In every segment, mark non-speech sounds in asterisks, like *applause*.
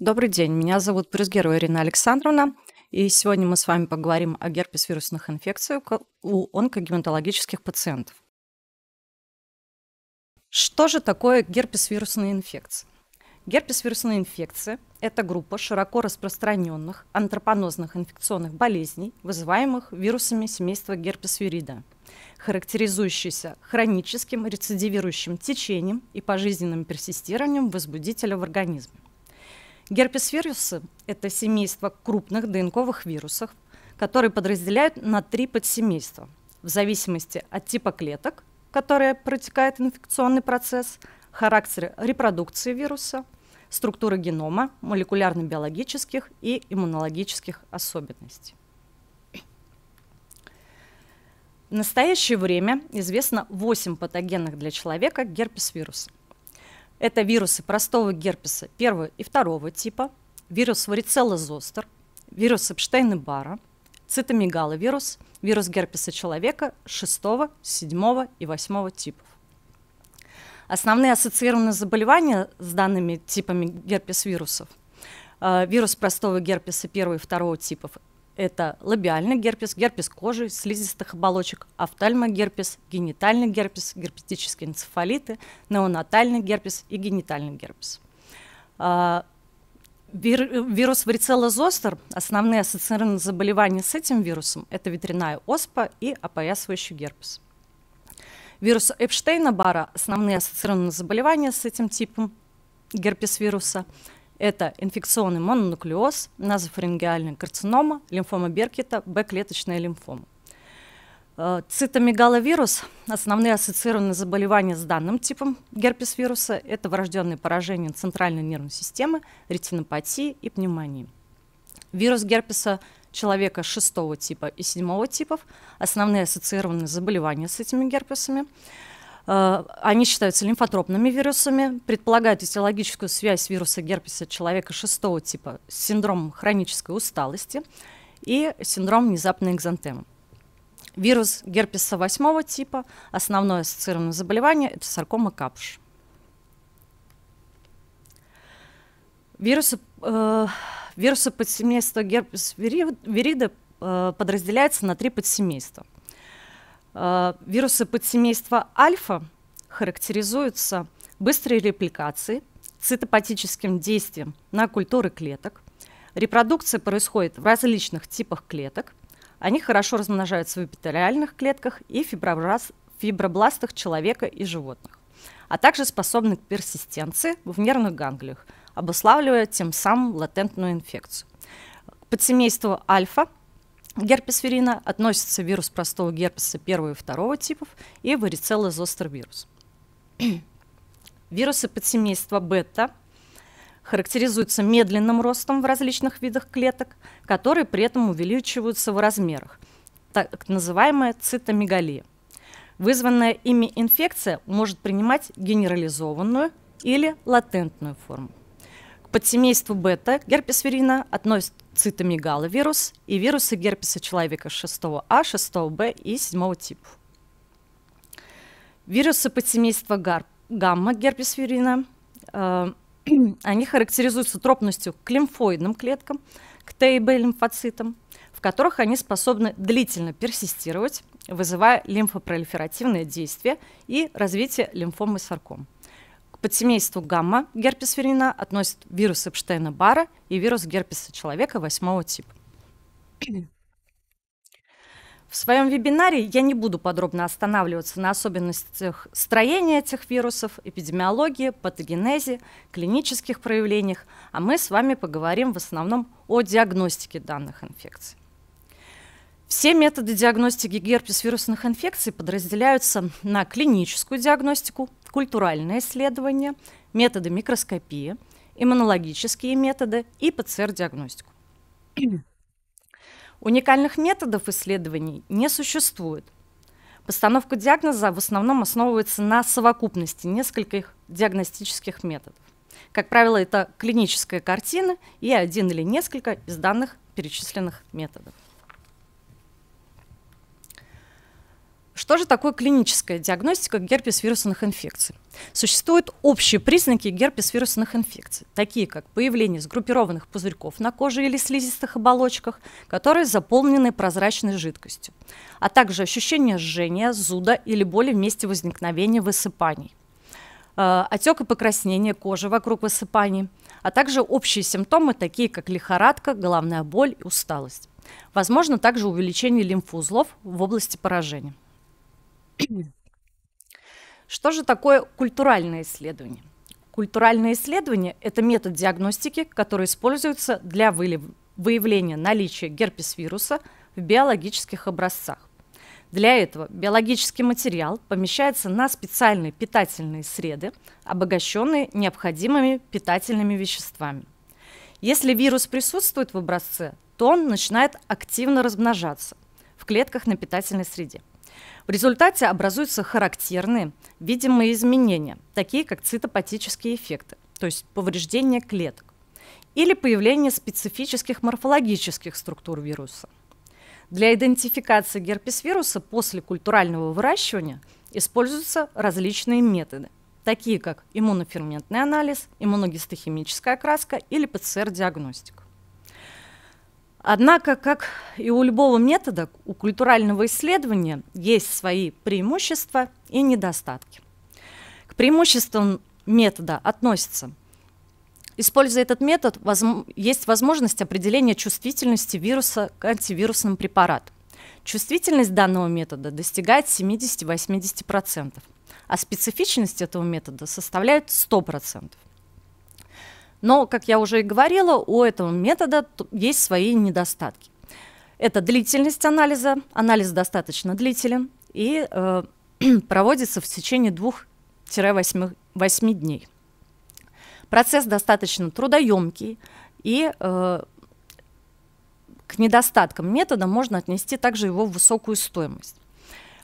Добрый день, меня зовут Брюзгерова Ирина Александровна, и сегодня мы с вами поговорим о герпес-вирусных инфекциях у онкогематологических пациентов. Что же такое герпес-вирусная инфекция? герпес Герпесвирусная инфекция – это группа широко распространенных антропонозных инфекционных болезней, вызываемых вирусами семейства герпесвирида, характеризующихся хроническим рецидивирующим течением и пожизненным персистированием возбудителя в организме. Герпесвирусы – это семейство крупных ДНКовых вирусов, которые подразделяют на три подсемейства в зависимости от типа клеток, которые протекает инфекционный процесс, характера репродукции вируса, структуры генома, молекулярно-биологических и иммунологических особенностей. В настоящее время известно 8 патогенных для человека герпес-вирусов. Это вирусы простого герпеса первого и второго типа, вирус варицелла зостер, вирус Эпштейна-Бара, цитомегаловирус, вирус герпеса человека 6, 7 и 8 типов. Основные ассоциированные заболевания с данными типами герпес-вирусов э, вирус простого герпеса первого и второго типов – это лабиальный герпес, герпес кожи, слизистых оболочек, офтальмогерпес, генитальный герпес, герпетические энцефалиты, неонатальный герпес и генитальный герпес. А, вирус варицелла зостер, основные ассоциированные заболевания с этим вирусом, это ветряная оспа и опоясывающий герпес. Вирус Эпштейна-Бара, основные ассоциированные заболевания с этим типом герпес вируса – это инфекционный мононуклеоз, назофарингеальная карцинома, лимфома Беркита, Б-клеточная лимфома. Э, цитомегаловирус – основные ассоциированные заболевания с данным типом герпесвируса – Это врожденные поражения центральной нервной системы, ретинопатии и пневмонии. Вирус герпеса человека шестого типа и седьмого типов – основные ассоциированные заболевания с этими герпесами – Э, они считаются лимфотропными вирусами, предполагают этиологическую связь вируса герпеса человека шестого типа с синдромом хронической усталости и синдром внезапной экзантемы. Вирус герпеса восьмого типа, основное ассоциированное заболевание – это саркома капш. Вирусы, э, вирусы подсемейства герпес вирида э, подразделяются на три подсемейства. Э, вирусы подсемейства альфа характеризуются быстрой репликацией, цитопатическим действием на культуры клеток. Репродукция происходит в различных типах клеток. Они хорошо размножаются в эпителиальных клетках и фибробластах человека и животных, а также способны к персистенции в нервных ганглиях, обуславливая тем самым латентную инфекцию. К подсемейству альфа герпесвирина относится вирус простого герпеса первого и второго типов и варицелла зостер *clears throat* Вирусы подсемейства бета характеризуются медленным ростом в различных видах клеток, которые при этом увеличиваются в размерах, так называемая цитомегалия. Вызванная ими инфекция может принимать генерализованную или латентную форму подсемейству бета герпесвирина относят цитомегаловирус и вирусы герпеса человека 6А, 6Б и 7 типа. Вирусы подсемейства гар- гамма герпесвирина, э, *clears throat* они характеризуются тропностью к лимфоидным клеткам, к Т и Б лимфоцитам, в которых они способны длительно персистировать, вызывая лимфопролиферативное действие и развитие лимфомы сарком подсемейству гамма герпесверина относят вирус Эпштейна-Бара и вирус герпеса человека восьмого типа. В своем вебинаре я не буду подробно останавливаться на особенностях строения этих вирусов, эпидемиологии, патогенезе, клинических проявлениях, а мы с вами поговорим в основном о диагностике данных инфекций. Все методы диагностики герпес вирусных инфекций подразделяются на клиническую диагностику, культуральное исследование, методы микроскопии, иммунологические методы и ПЦР-диагностику. *clears throat* Уникальных методов исследований не существует. Постановка диагноза в основном основывается на совокупности нескольких диагностических методов. Как правило, это клиническая картина и один или несколько из данных перечисленных методов. Что же такое клиническая диагностика герпес-вирусных инфекций? Существуют общие признаки герпес-вирусных инфекций, такие как появление сгруппированных пузырьков на коже или слизистых оболочках, которые заполнены прозрачной жидкостью, а также ощущение жжения, зуда или боли в месте возникновения высыпаний э, отек и покраснение кожи вокруг высыпаний, а также общие симптомы, такие как лихорадка, головная боль и усталость. Возможно также увеличение лимфоузлов в области поражения. Что же такое культуральное исследование? Культуральное исследование – это метод диагностики, который используется для выявления наличия герпес-вируса в биологических образцах. Для этого биологический материал помещается на специальные питательные среды, обогащенные необходимыми питательными веществами. Если вирус присутствует в образце, то он начинает активно размножаться в клетках на питательной среде. В результате образуются характерные видимые изменения, такие как цитопатические эффекты, то есть повреждение клеток, или появление специфических морфологических структур вируса. Для идентификации герпес-вируса после культурального выращивания используются различные методы, такие как иммуноферментный анализ, иммуногистохимическая окраска или ПЦР-диагностика. Однако, как и у любого метода, у культурального исследования есть свои преимущества и недостатки. К преимуществам метода относятся Используя этот метод, есть возможность определения чувствительности вируса к антивирусным препаратам. Чувствительность данного метода достигает 70-80%, а специфичность этого метода составляет 100%. Но, как я уже и говорила, у этого метода есть свои недостатки. Это длительность анализа. Анализ достаточно длителен и э, *clears throat* проводится в течение 2-8 дней. Процесс достаточно трудоемкий и э, к недостаткам метода можно отнести также его высокую стоимость.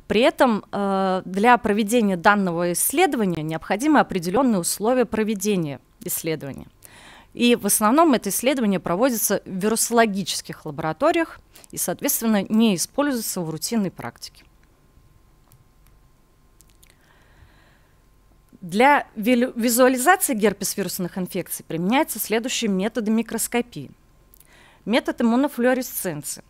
При этом э, для проведения данного исследования необходимы определенные условия проведения исследования. И в основном это исследование проводится в вирусологических лабораториях и, соответственно, не используется в рутинной практике. Для визуализации герпесвирусных инфекций применяются следующие методы микроскопии. Метод иммунофлюоресценции.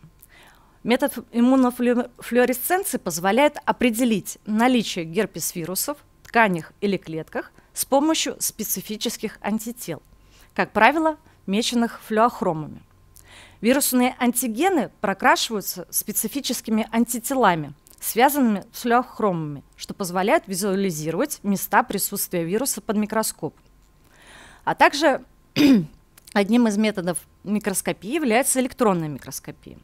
Метод иммунофлюоресценции позволяет определить наличие герпесвирусов в тканях или клетках с помощью специфических антител как правило, меченных флюохромами. Вирусные антигены прокрашиваются специфическими антителами, связанными с флюохромами, что позволяет визуализировать места присутствия вируса под микроскоп. А также *clears throat* одним из методов микроскопии является электронная микроскопия.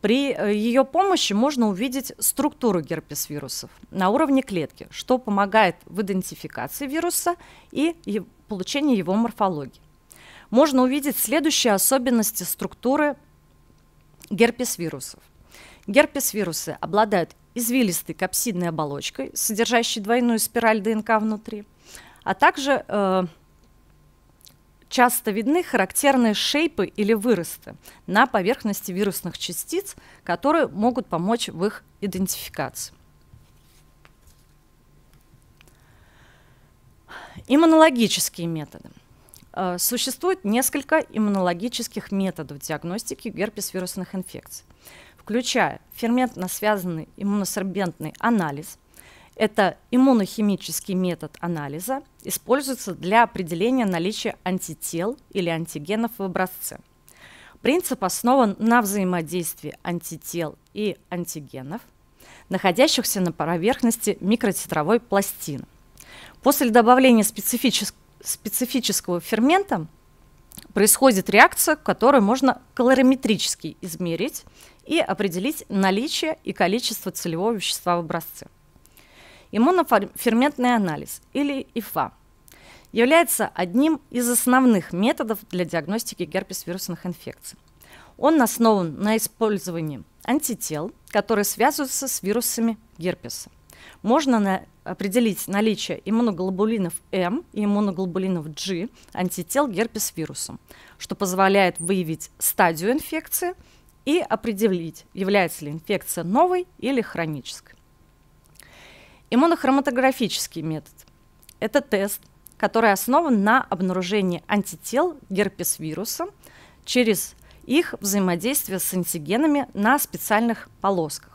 При э, ее помощи можно увидеть структуру герпес-вирусов на уровне клетки, что помогает в идентификации вируса и получении его морфологии можно увидеть следующие особенности структуры герпес-вирусов. Герпес-вирусы обладают извилистой капсидной оболочкой, содержащей двойную спираль ДНК внутри, а также э, часто видны характерные шейпы или выросты на поверхности вирусных частиц, которые могут помочь в их идентификации. Иммунологические методы – Э, существует несколько иммунологических методов диагностики герпес-вирусных инфекций, включая ферментно-связанный иммуносорбентный анализ. Это иммунохимический метод анализа, используется для определения наличия антител или антигенов в образце. Принцип основан на взаимодействии антител и антигенов, находящихся на поверхности микротитровой пластины. После добавления специфических специфического фермента происходит реакция, которую можно калориметрически измерить и определить наличие и количество целевого вещества в образце. Иммуноферментный анализ, или ИФА, является одним из основных методов для диагностики герпес-вирусных инфекций. Он основан на использовании антител, которые связываются с вирусами герпеса. Можно на определить наличие иммуноглобулинов М и иммуноглобулинов G антител герпес вирусом, что позволяет выявить стадию инфекции и определить, является ли инфекция новой или хронической. Иммунохроматографический метод – это тест, который основан на обнаружении антител герпес вируса через их взаимодействие с антигенами на специальных полосках.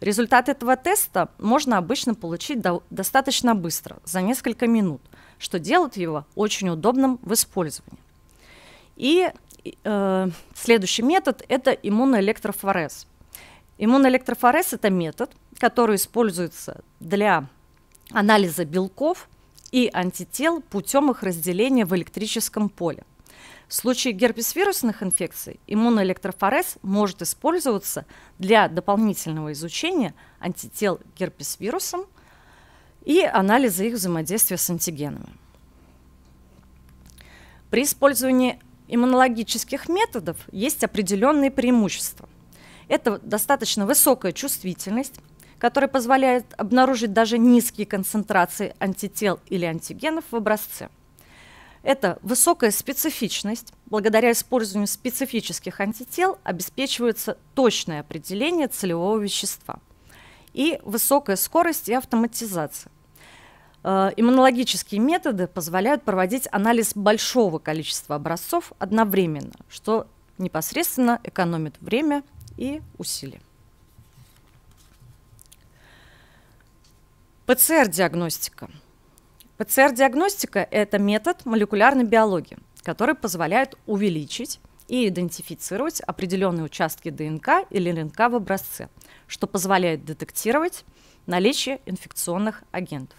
Результат этого теста можно обычно получить до, достаточно быстро, за несколько минут, что делает его очень удобным в использовании. И э, следующий метод – это иммуноэлектрофорез. Иммуноэлектрофорез – это метод, который используется для анализа белков и антител путем их разделения в электрическом поле. В случае герпесвирусных инфекций иммуноэлектрофорез может использоваться для дополнительного изучения антител герпесвирусом и анализа их взаимодействия с антигенами. При использовании иммунологических методов есть определенные преимущества. Это достаточно высокая чувствительность, которая позволяет обнаружить даже низкие концентрации антител или антигенов в образце – это высокая специфичность. Благодаря использованию специфических антител обеспечивается точное определение целевого вещества и высокая скорость и автоматизация. Э, иммунологические методы позволяют проводить анализ большого количества образцов одновременно, что непосредственно экономит время и усилия. ПЦР-диагностика – ПЦР-диагностика – это метод молекулярной биологии, который позволяет увеличить и идентифицировать определенные участки ДНК или РНК в образце, что позволяет детектировать наличие инфекционных агентов.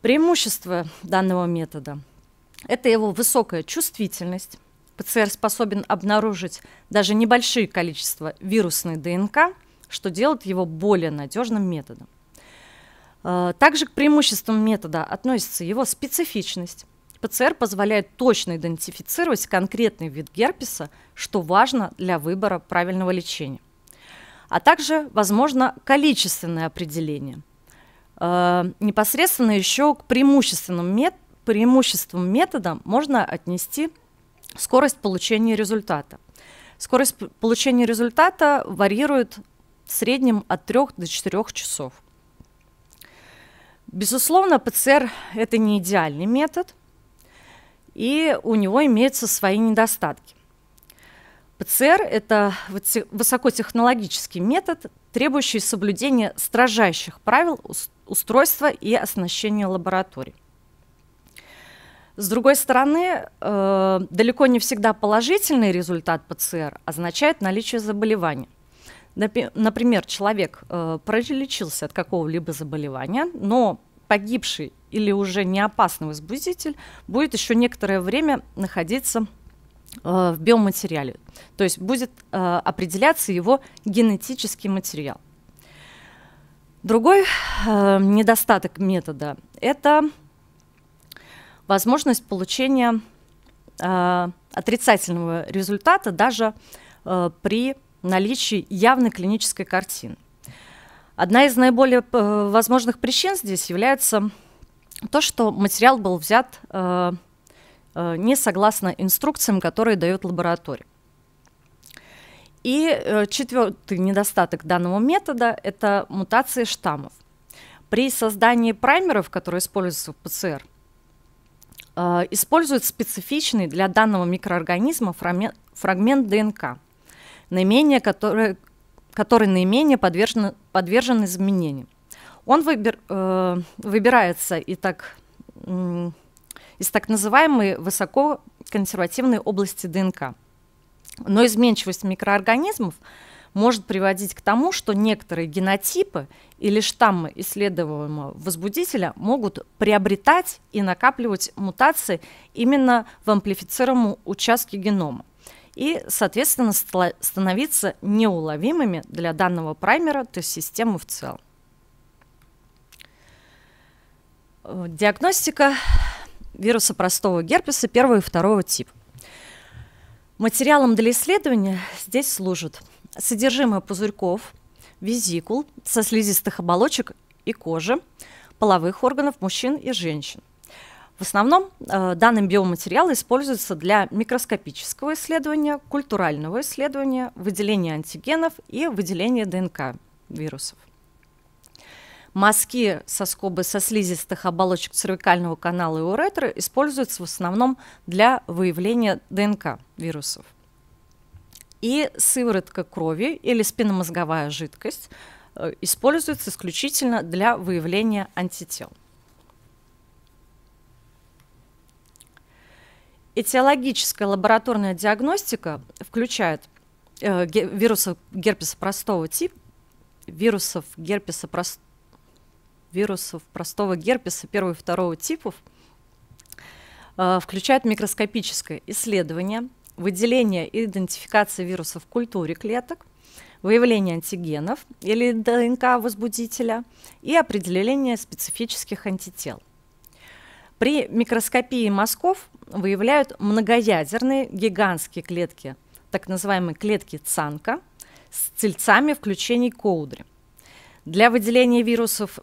Преимущество данного метода – это его высокая чувствительность. ПЦР способен обнаружить даже небольшие количества вирусной ДНК, что делает его более надежным методом. Э, также к преимуществам метода относится его специфичность. ПЦР позволяет точно идентифицировать конкретный вид герпеса, что важно для выбора правильного лечения. А также, возможно, количественное определение. Э, непосредственно еще к преимущественным методам преимуществом метода можно отнести скорость получения результата. Скорость получения результата варьирует в среднем от 3 до 4 часов. Безусловно, ПЦР – это не идеальный метод, и у него имеются свои недостатки. ПЦР – это высокотехнологический метод, требующий соблюдения строжайших правил устройства и оснащения лабораторий. С другой стороны, э, далеко не всегда положительный результат ПЦР означает наличие заболевания. Например, человек э, пролечился от какого-либо заболевания, но погибший или уже не опасный возбудитель будет еще некоторое время находиться э, в биоматериале, то есть будет э, определяться его генетический материал. Другой недостаток метода – это возможность получения отрицательного результата даже при наличии явной клинической картины. Одна из наиболее э, возможных причин здесь является то, что материал был взят э, э, не согласно инструкциям, которые дает лаборатория. И четвертый недостаток данного метода – это мутации штаммов. При создании праймеров, которые используются в ПЦР, используют специфичный для данного микроорганизма фрагмент ДНК – наименее, которые, которые наименее подвержены, подвержены изменениям. Он выбер, э, выбирается и так, э, из так называемой высококонсервативной области ДНК. Но изменчивость микроорганизмов может приводить к тому, что некоторые генотипы или штаммы исследуемого возбудителя могут приобретать и накапливать мутации именно в амплифицируемом участке генома и, соответственно, становиться неуловимыми для данного праймера, то есть системы в целом. Э, диагностика вируса простого герпеса первого и второго типа. Материалом для исследования здесь служат содержимое пузырьков, визикул, слизистых оболочек и кожи, половых органов мужчин и женщин – в основном э, данный биоматериал используется для микроскопического исследования, культурального исследования, выделения антигенов и выделения ДНК вирусов. Мазки со скобы со слизистых оболочек цервикального канала и уретры используются в основном для выявления ДНК вирусов. И сыворотка крови или спинномозговая жидкость э, используется исключительно для выявления антител. Этиологическая лабораторная диагностика включает э, ге вирусов герпеса простого типа, вирусов герпеса прост... вирусов простого герпеса первого и второго типов, э, включает микроскопическое исследование, выделение и идентификация вирусов в культуре клеток, выявление антигенов или ДНК возбудителя и определение специфических антител – при микроскопии мазков выявляют многоядерные гигантские клетки, так называемые клетки цанка, с цельцами включений коудри. Для выделения вирусов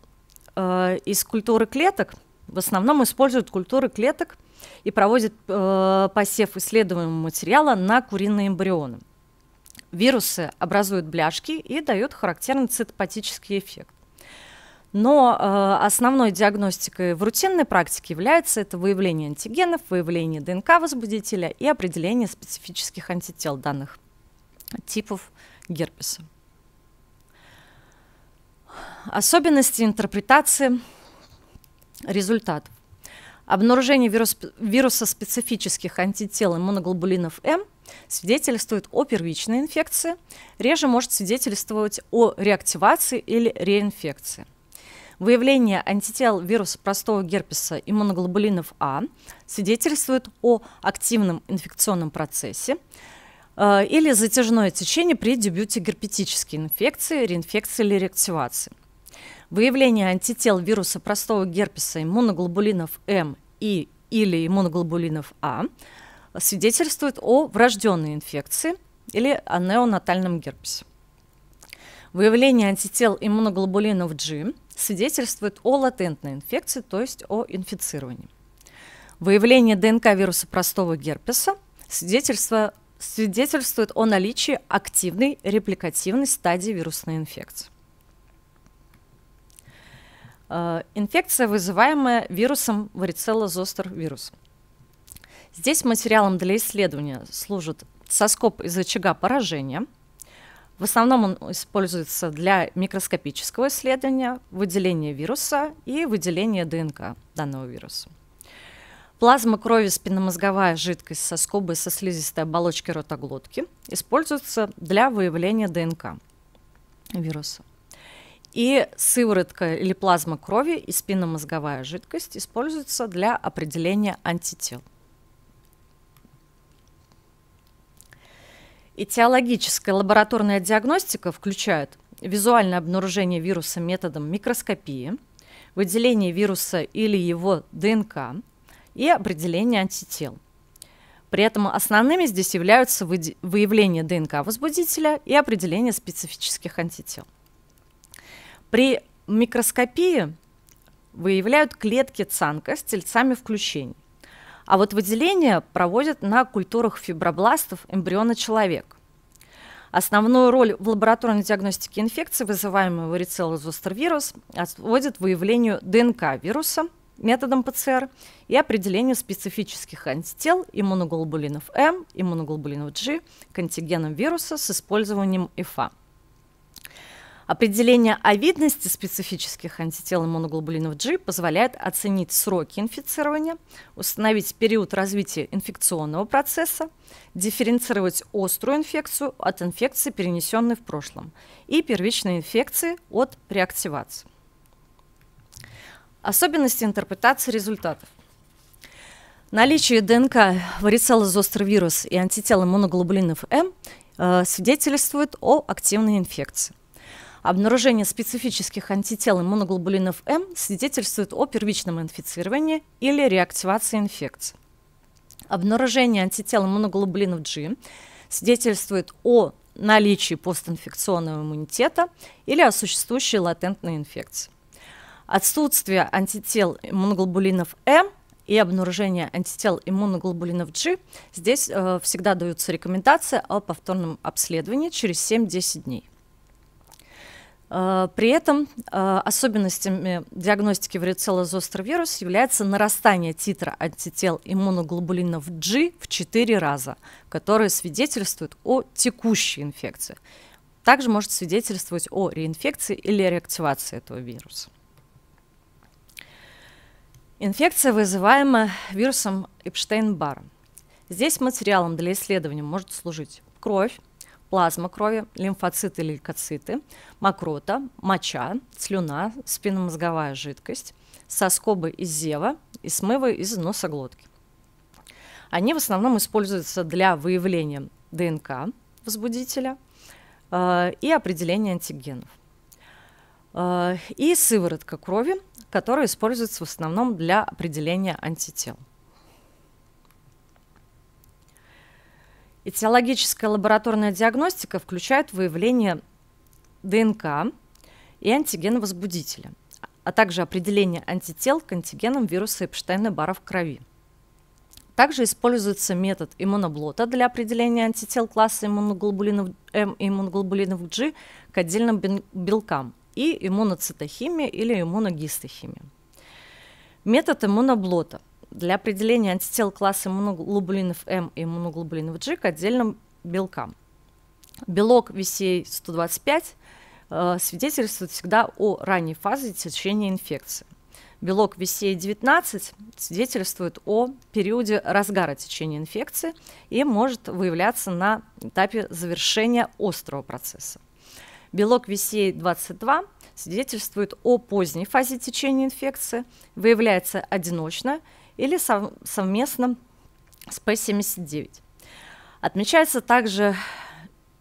э, из культуры клеток в основном используют культуры клеток и проводят э, посев исследуемого материала на куриные эмбрионы. Вирусы образуют бляшки и дают характерный цитопатический эффект. Но э, основной диагностикой в рутинной практике является это выявление антигенов, выявление ДНК возбудителя и определение специфических антител данных типов герпеса. Особенности интерпретации результатов. Обнаружение вирус, вируса специфических антител иммуноглобулинов М свидетельствует о первичной инфекции, реже может свидетельствовать о реактивации или реинфекции. Выявление антител вируса простого герпеса иммуноглобулинов А свидетельствует о активном инфекционном процессе э, или затяжное течение при дебюте герпетической инфекции, реинфекции или реактивации. Выявление антител вируса простого герпеса иммуноглобулинов М и или иммуноглобулинов А свидетельствует о врожденной инфекции или о неонатальном герпесе. Выявление антител иммуноглобулинов G свидетельствует о латентной инфекции, то есть о инфицировании. Выявление ДНК вируса простого герпеса свидетельствует о наличии активной репликативной стадии вирусной инфекции. Э, инфекция, вызываемая вирусом варицелла зостер вирус. Здесь материалом для исследования служит соскоб из очага поражения – в основном он используется для микроскопического исследования, выделения вируса и выделения ДНК данного вируса. Плазма крови спинномозговая жидкость со скобы со слизистой оболочки ротоглотки используется для выявления ДНК вируса. И сыворотка или плазма крови и спинномозговая жидкость используется для определения антител. Этиологическая лабораторная диагностика включает визуальное обнаружение вируса методом микроскопии, выделение вируса или его ДНК и определение антител. При этом основными здесь являются выявление ДНК-возбудителя и определение специфических антител. При микроскопии выявляют клетки цанка с тельцами включений. А вот выделение проводят на культурах фибробластов эмбриона человека. Основную роль в лабораторной диагностике инфекции, вызываемой варицеллозостер вирус, отводит выявлению ДНК вируса методом ПЦР и определению специфических антител иммуноглобулинов М, иммуноглобулинов G к антигенам вируса с использованием ИФА. Определение овидности специфических антител иммуноглобулинов G позволяет оценить сроки инфицирования, установить период развития инфекционного процесса, дифференцировать острую инфекцию от инфекции, перенесенной в прошлом, и первичной инфекции от реактивации. Особенности интерпретации результатов. Наличие ДНК варицеллозостер вирус и антител иммуноглобулинов М э, свидетельствует о активной инфекции. Обнаружение специфических антител иммуноглобулинов М свидетельствует о первичном инфицировании или реактивации инфекции. Обнаружение антител иммуноглобулинов G свидетельствует о наличии постинфекционного иммунитета или о существующей латентной инфекции. Отсутствие антител иммуноглобулинов М и обнаружение антител иммуноглобулинов G, здесь э, всегда даются рекомендации о повторном обследовании через 7-10 дней. Э, при этом э, особенностями диагностики варицелла зостер вирус является нарастание титра антител иммуноглобулинов G в 4 раза, которые свидетельствуют о текущей инфекции. Также может свидетельствовать о реинфекции или реактивации этого вируса. Инфекция, вызываемая вирусом Эпштейн-Барра. Здесь материалом для исследования может служить кровь, плазма крови, лимфоциты, лейкоциты, мокрота, моча, слюна, спинномозговая жидкость, соскобы из зева и смывы из носа глотки. Они в основном используются для выявления ДНК возбудителя э, и определения антигенов. Э, и сыворотка крови, которая используется в основном для определения антител. Этиологическая лабораторная диагностика включает выявление ДНК и антигена возбудителя, а также определение антител к антигенам вируса Эпштейна-Бара в крови. Также используется метод иммуноблота для определения антител класса иммуноглобулинов М и иммуноглобулинов G к отдельным белкам и иммуноцитохимия или иммуногистохимия. Метод иммуноблота – для определения антител класса иммуноглобулинов М и иммуноглобулинов G к отдельным белкам. Белок VCA-125 э, свидетельствует всегда о ранней фазе течения инфекции. Белок VCA-19 свидетельствует о периоде разгара течения инфекции и может выявляться на этапе завершения острого процесса. Белок VCA-22 свидетельствует о поздней фазе течения инфекции, выявляется одиночно или совместно с P79. Отмечается также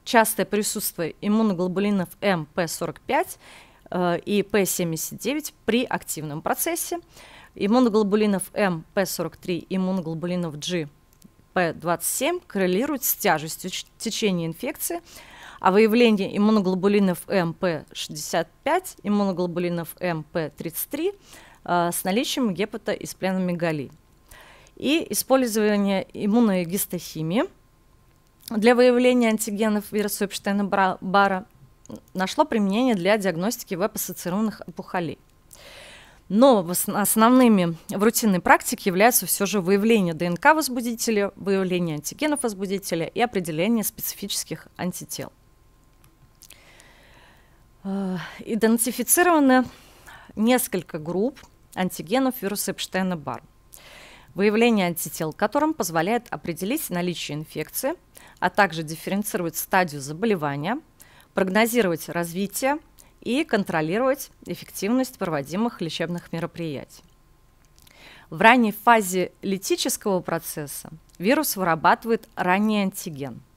частое присутствие иммуноглобулинов М МП45 э, и П79 при активном процессе, иммуноглобулинов М МП43 и иммуноглобулинов G P27 коррелируют с тяжестью течения инфекции, а выявление иммуноглобулинов МП65, иммуноглобулинов МП33 Э, с наличием гепата и спленомегалии. И использование иммуногистохимии для выявления антигенов вируса Эпштейна-Бара нашло применение для диагностики веб-ассоциированных опухолей. Но основными в рутинной практике являются все же выявление ДНК возбудителя, выявление антигенов возбудителя и определение специфических антител. Э, идентифицированы несколько групп антигенов вируса Эпштейна-Бар, выявление антител которым позволяет определить наличие инфекции, а также дифференцировать стадию заболевания, прогнозировать развитие и контролировать эффективность проводимых лечебных мероприятий. В ранней фазе литического процесса вирус вырабатывает ранний антиген –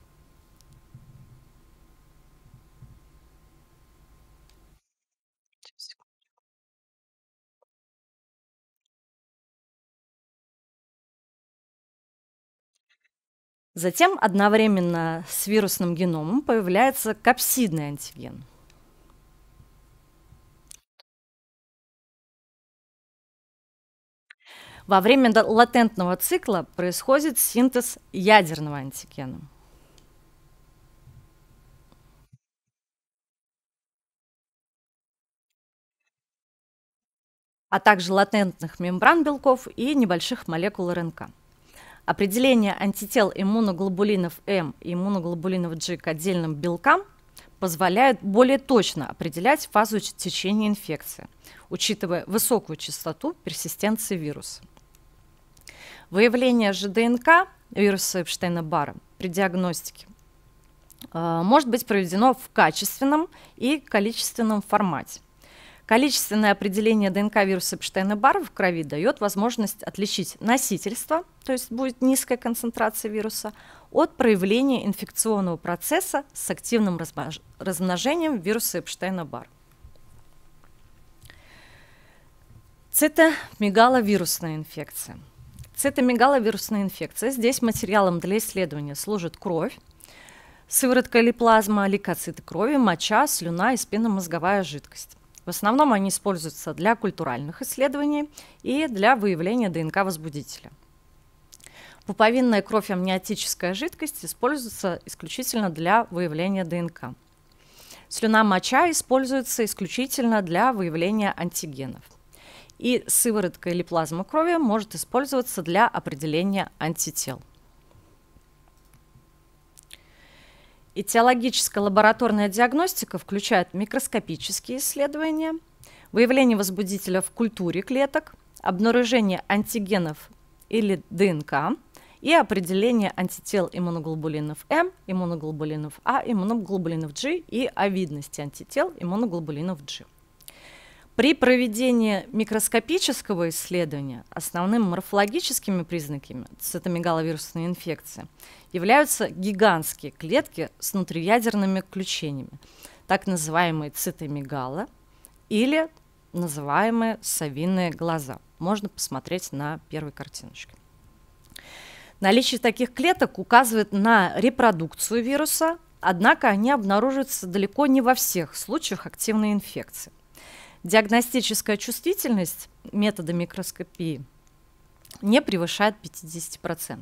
Затем одновременно с вирусным геномом появляется капсидный антиген. Во время латентного цикла происходит синтез ядерного антигена. а также латентных мембран белков и небольших молекул РНК. Определение антител иммуноглобулинов М и иммуноглобулинов G к отдельным белкам позволяет более точно определять фазу течения инфекции, учитывая высокую частоту персистенции вируса. Выявление ЖДНК вируса эпштейна бара при диагностике э, может быть проведено в качественном и количественном формате – Количественное определение ДНК вируса эпштейна бар в крови дает возможность отличить носительство, то есть будет низкая концентрация вируса, от проявления инфекционного процесса с активным размножением вируса эпштейна бар Цитомегаловирусная инфекция. Цитомегаловирусная инфекция. Здесь материалом для исследования служит кровь, сыворотка или плазма, лейкоциты крови, моча, слюна и спинномозговая жидкость. В основном они используются для культуральных исследований и для выявления ДНК-возбудителя. Пуповинная кровь амниотическая жидкость используется исключительно для выявления ДНК. Слюна моча используется исключительно для выявления антигенов. И сыворотка или плазма крови может использоваться для определения антител. Этиологическая лабораторная диагностика включает микроскопические исследования, выявление возбудителя в культуре клеток, обнаружение антигенов или ДНК и определение антител иммуноглобулинов М, иммуноглобулинов А, иммуноглобулинов G и овидности антител иммуноглобулинов G. При проведении микроскопического исследования основными морфологическими признаками цитомегаловирусной инфекции являются гигантские клетки с внутриядерными включениями, так называемые цитомегалы или называемые совиные глаза. Можно посмотреть на первой картиночке. Наличие таких клеток указывает на репродукцию вируса, однако они обнаруживаются далеко не во всех случаях активной инфекции – диагностическая чувствительность метода микроскопии не превышает 50%.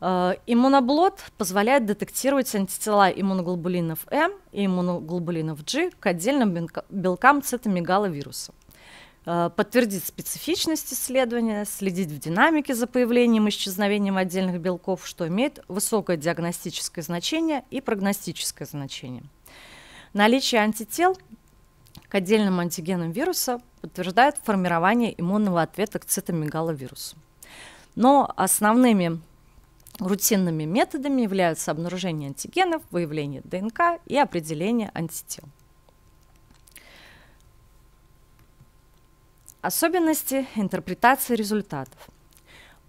Э, иммуноблот позволяет детектировать антитела иммуноглобулинов М и иммуноглобулинов G к отдельным белкам цитомегаловируса. Э, подтвердить специфичность исследования, следить в динамике за появлением и исчезновением отдельных белков, что имеет высокое диагностическое значение и прогностическое значение. Наличие антител к отдельным антигенам вируса подтверждает формирование иммунного ответа к цитомегаловирусу. Но основными рутинными методами являются обнаружение антигенов, выявление ДНК и определение антител. Особенности интерпретации результатов.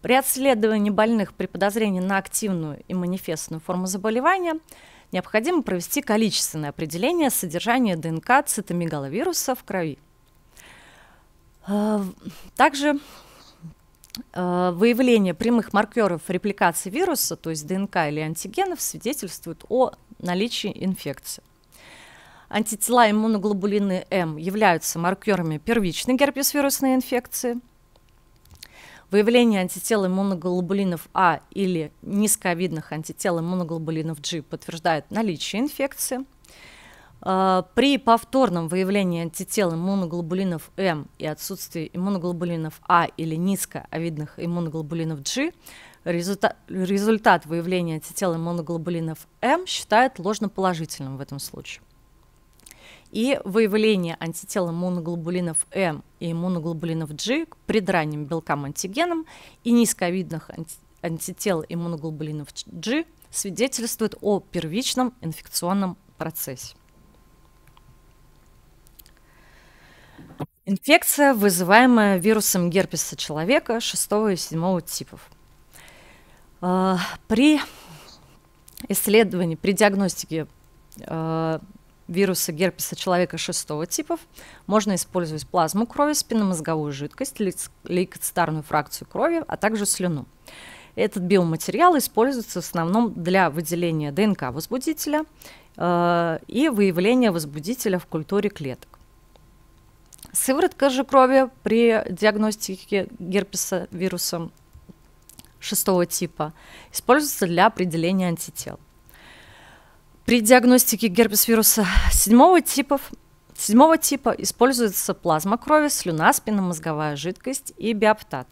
При отследовании больных при подозрении на активную и манифестную форму заболевания – необходимо провести количественное определение содержания ДНК цитомегаловируса в крови. Э, также э, выявление прямых маркеров репликации вируса, то есть ДНК или антигенов, свидетельствует о наличии инфекции. Антитела иммуноглобулины М являются маркерами первичной герпесвирусной инфекции – Выявление антител иммуноглобулинов А или низковидных антител иммуноглобулинов G подтверждает наличие инфекции. А, при повторном выявлении антител иммуноглобулинов М и отсутствии иммуноглобулинов А или низковидных иммуноглобулинов G результат, выявления антител иммуноглобулинов М считают ложноположительным в этом случае и выявление антител иммуноглобулинов М и иммуноглобулинов G к предранним белкам антигенам и низковидных анти антител иммуноглобулинов G свидетельствует о первичном инфекционном процессе. Инфекция, вызываемая вирусом герпеса человека 6 и 7 типов. А, при исследовании, при диагностике а, вируса герпеса человека шестого типов можно использовать плазму крови, спинномозговую жидкость, лейкоцитарную фракцию крови, а также слюну. Этот биоматериал используется в основном для выделения ДНК возбудителя э, и выявления возбудителя в культуре клеток. Сыворотка же крови при диагностике герпеса вирусом шестого типа используется для определения антител. При диагностике герпес-вируса седьмого типа, седьмого типа используется плазма крови, слюна, спинномозговая жидкость и биоптат.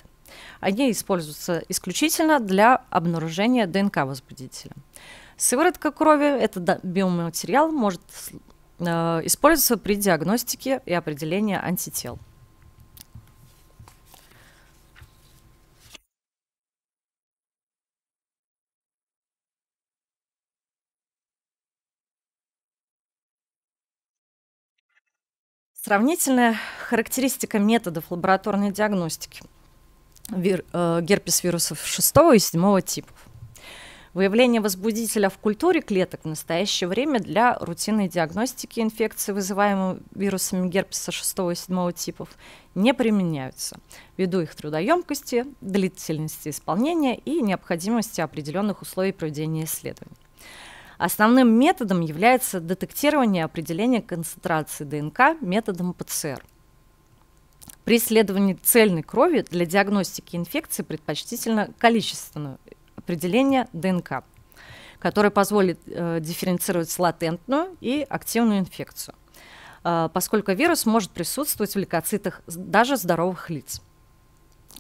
Они используются исключительно для обнаружения ДНК-возбудителя. Сыворотка крови – это биоматериал, может э, использоваться при диагностике и определении антител. Сравнительная характеристика методов лабораторной диагностики Вир, э, герпес вирусов 6 и 7 типов. Выявление возбудителя в культуре клеток в настоящее время для рутинной диагностики инфекции, вызываемой вирусами герпеса 6 и 7 типов, не применяются ввиду их трудоемкости, длительности исполнения и необходимости определенных условий проведения исследований. Основным методом является детектирование определения концентрации ДНК методом ПЦР. При исследовании цельной крови для диагностики инфекции предпочтительно количественное определение ДНК, которое позволит э, дифференцировать латентную и активную инфекцию, э, поскольку вирус может присутствовать в лейкоцитах даже здоровых лиц.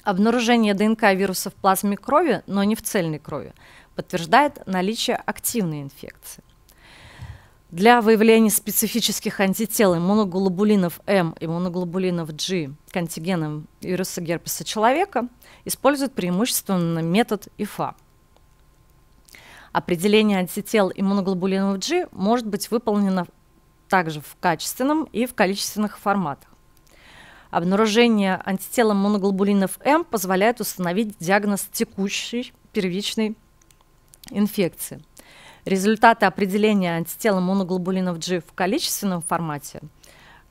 Обнаружение ДНК вируса в плазме крови, но не в цельной крови, подтверждает наличие активной инфекции. Для выявления специфических антител иммуноглобулинов М и иммуноглобулинов G антигенам вируса герпеса человека используют преимущественно метод ИФА. Определение антител иммуноглобулинов G может быть выполнено также в качественном и в количественных форматах. Обнаружение антитела моноглобулинов М позволяет установить диагноз текущей первичной инфекции. Результаты определения антитела моноглобулинов G в количественном формате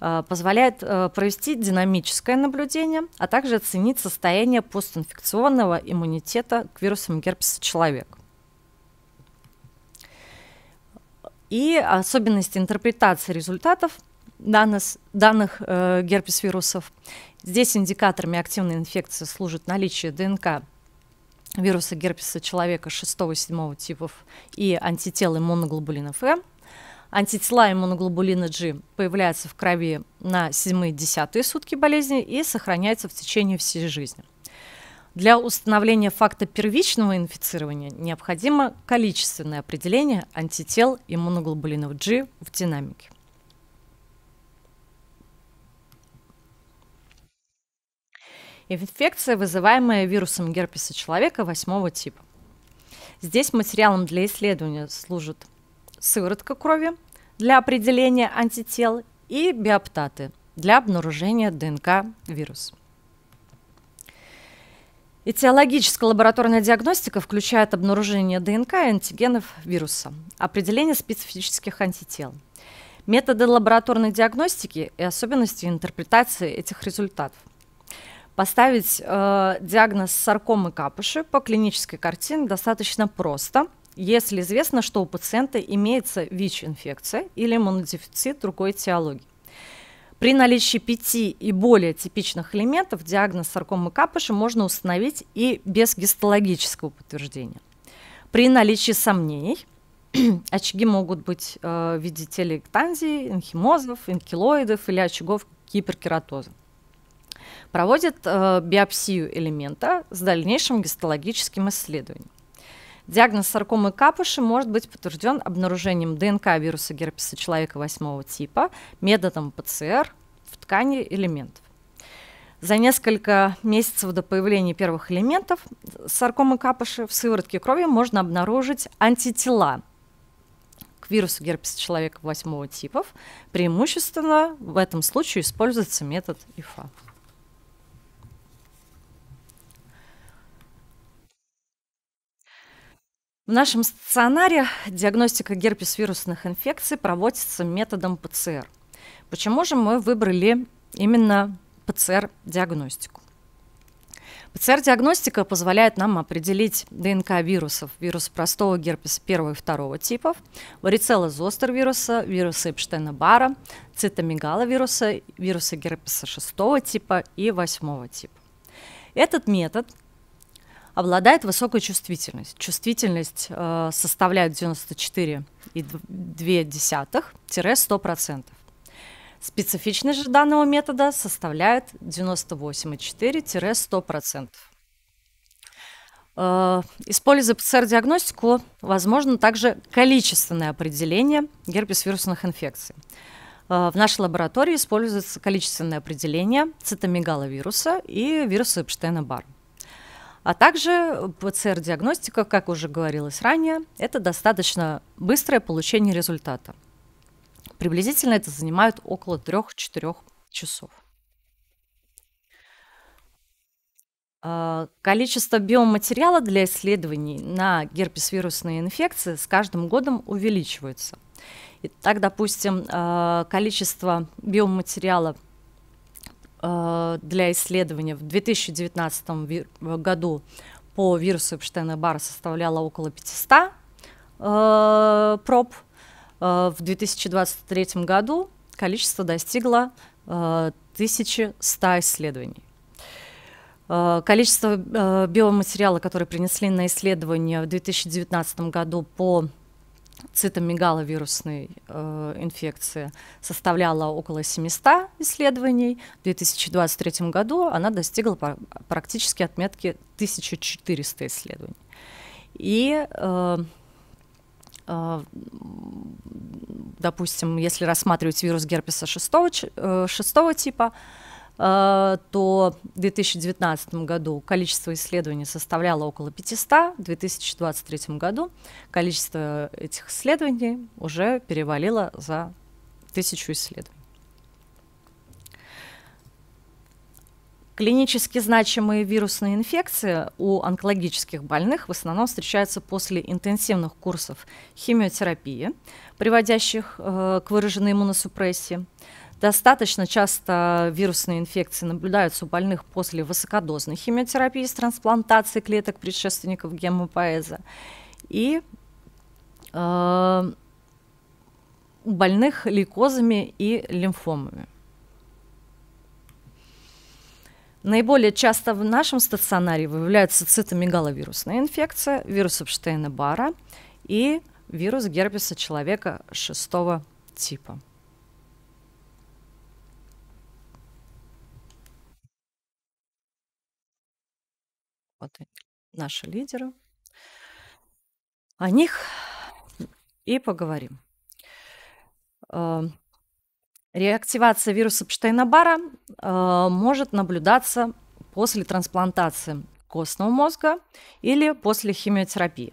э, позволяет э, провести динамическое наблюдение, а также оценить состояние постинфекционного иммунитета к вирусам герпеса человека. И особенности интерпретации результатов – данных, данных э, герпес-вирусов. Здесь индикаторами активной инфекции служит наличие ДНК вируса герпеса человека 6-7 типов и антител иммуноглобулинов М. Э. Антитела иммуноглобулина G появляются в крови на 7-10 сутки болезни и сохраняются в течение всей жизни. Для установления факта первичного инфицирования необходимо количественное определение антител иммуноглобулинов G в динамике. Инфекция, вызываемая вирусом герпеса человека восьмого типа. Здесь материалом для исследования служит сыворотка крови для определения антител и биоптаты для обнаружения ДНК вируса. Этиологическая лабораторная диагностика включает обнаружение ДНК и антигенов вируса, определение специфических антител, методы лабораторной диагностики и особенности интерпретации этих результатов – Поставить э, диагноз саркомы капыши по клинической картине достаточно просто, если известно, что у пациента имеется ВИЧ-инфекция или иммунодефицит другой этиологии. При наличии пяти и более типичных элементов диагноз саркомы капыши можно установить и без гистологического подтверждения. При наличии сомнений *clears throat* очаги могут быть э, в виде телеэктанзии, энхимозов, энкилоидов или очагов гиперкератоза проводит э, биопсию элемента с дальнейшим гистологическим исследованием. Диагноз саркомы капуши может быть подтвержден обнаружением ДНК вируса герпеса человека восьмого типа методом ПЦР в ткани элементов. За несколько месяцев до появления первых элементов саркомы капуши в сыворотке крови можно обнаружить антитела к вирусу герпеса человека восьмого типа, Преимущественно в этом случае используется метод ИФА. В нашем стационаре диагностика герпес-вирусных инфекций проводится методом ПЦР. Почему же мы выбрали именно ПЦР-диагностику? ПЦР-диагностика позволяет нам определить ДНК вирусов, вирус простого герпеса первого и второго типов, варицелла зостер вируса, вируса Эпштейна-Бара, цитомегаловируса, вируса герпеса шестого типа и восьмого типа. Этот метод – обладает высокой чувствительностью. Чувствительность э, составляет 94,2-100%. Специфичность же данного метода составляет 98,4-100%. Э, используя ПЦР-диагностику, возможно также количественное определение герпес-вирусных инфекций. Э, в нашей лаборатории используется количественное определение цитомегаловируса и вируса Эпштейна-Барр. А также ПЦР-диагностика, как уже говорилось ранее, это достаточно быстрое получение результата. Приблизительно это занимает около 3-4 часов. А, количество биоматериала для исследований на герпесвирусные инфекции с каждым годом увеличивается. Итак, допустим, а, количество биоматериала Э, для исследования в 2019 э, году по вирусу Эпштейна-Барра составляла около 500 э, проб. в 2023 году количество достигло 1100 исследований. Количество биоматериала, который принесли на исследование в 2019 году по цитомегаловирусной э, инфекции составляла около 700 исследований. В 2023 году она достигла практически отметки 1400 исследований. И э, э, допустим, если рассматривать вирус герпеса шестого, э, шестого типа, а, то в 2019 году количество исследований составляло около 500, в 2023 году количество этих исследований уже перевалило за тысячу исследований. Клинически значимые вирусные инфекции у онкологических больных в основном встречаются после интенсивных курсов химиотерапии, приводящих э, к выраженной иммуносупрессии, Достаточно часто вирусные инфекции наблюдаются у больных после высокодозной химиотерапии с трансплантацией клеток предшественников гемопоэза. И э, у больных лейкозами и лимфомами. Наиболее часто в нашем стационаре выявляются цитомегаловирусная инфекция, вирус Эпштейна-Бара и вирус герпеса человека шестого типа. вот наши лидеры, о них и поговорим. Э, реактивация вируса Пштейна-Бара э, может наблюдаться после трансплантации костного мозга или после химиотерапии.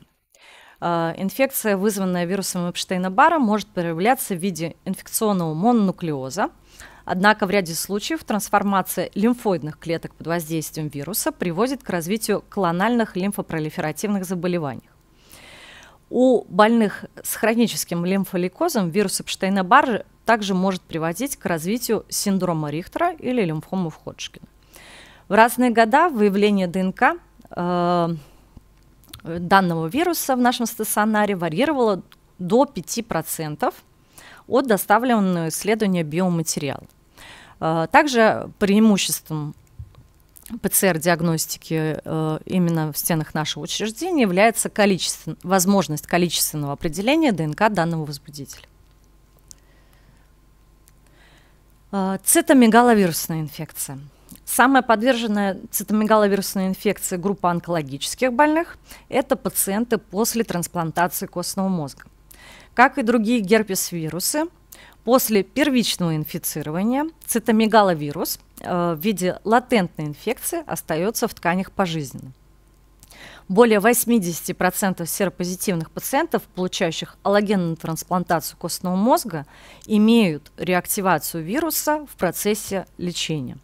Э, инфекция, вызванная вирусом Эпштейна-Бара, может проявляться в виде инфекционного мононуклеоза, Однако в ряде случаев трансформация лимфоидных клеток под воздействием вируса приводит к развитию клональных лимфопролиферативных заболеваний. У больных с хроническим лимфолейкозом вирус Эпштейна-Баржи также может приводить к развитию синдрома Рихтера или лимфомы в Ходжкина. В разные года выявление ДНК э, данного вируса в нашем стационаре варьировало до 5% от доставленного исследования биоматериала. Э, также преимуществом ПЦР-диагностики э, именно в стенах нашего учреждения является количествен, возможность количественного определения ДНК данного возбудителя. Э, цитомегаловирусная инфекция. Самая подверженная цитомегаловирусной инфекции группа онкологических больных – это пациенты после трансплантации костного мозга. Как и другие герпес-вирусы, после первичного инфицирования цитомегаловирус э, в виде латентной инфекции остается в тканях пожизненно. Более 80% серопозитивных пациентов, получающих аллогенную трансплантацию костного мозга, имеют реактивацию вируса в процессе лечения.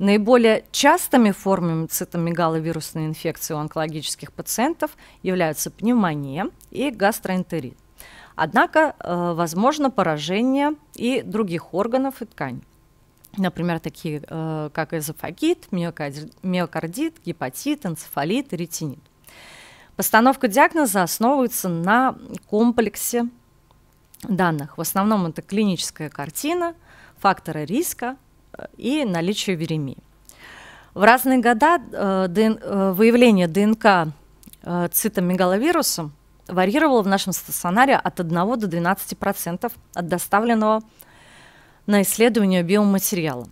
Наиболее частыми формами цитомегаловирусной инфекции у онкологических пациентов являются пневмония – и гастроэнтерит. Однако э, возможно поражение и других органов и тканей. Например, такие э, как эзофагит, миокардит, гепатит, энцефалит, ретинит. Постановка диагноза основывается на комплексе данных. В основном это клиническая картина, факторы риска э, и наличие веремии. В разные года э, ДН, э, выявление ДНК э, цитомегаловирусом варьировала в нашем стационаре от 1 до 12% от доставленного на исследование биоматериала.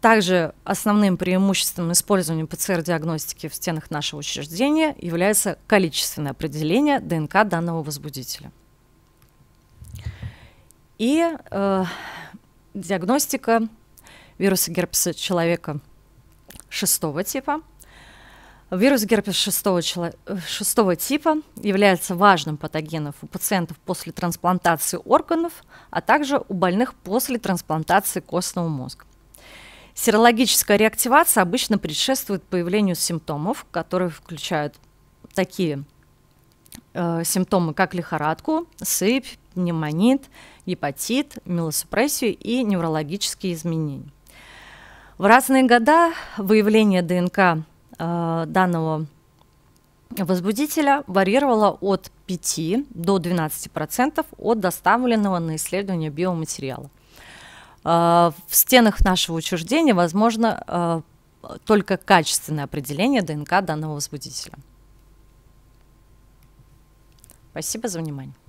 Также основным преимуществом использования ПЦР-диагностики в стенах нашего учреждения является количественное определение ДНК данного возбудителя. И э, диагностика вируса герпеса человека шестого типа Вирус герпес шестого, чело... шестого типа является важным патогеном у пациентов после трансплантации органов, а также у больных после трансплантации костного мозга. Серологическая реактивация обычно предшествует появлению симптомов, которые включают такие э, симптомы, как лихорадку, сыпь, пневмонит, гепатит, милосупрессию и неврологические изменения. В разные года выявление ДНК Э, данного возбудителя варьировала от 5 до 12% от доставленного на исследование биоматериала. Э, в стенах нашего учреждения возможно э, только качественное определение ДНК данного возбудителя. Спасибо за внимание.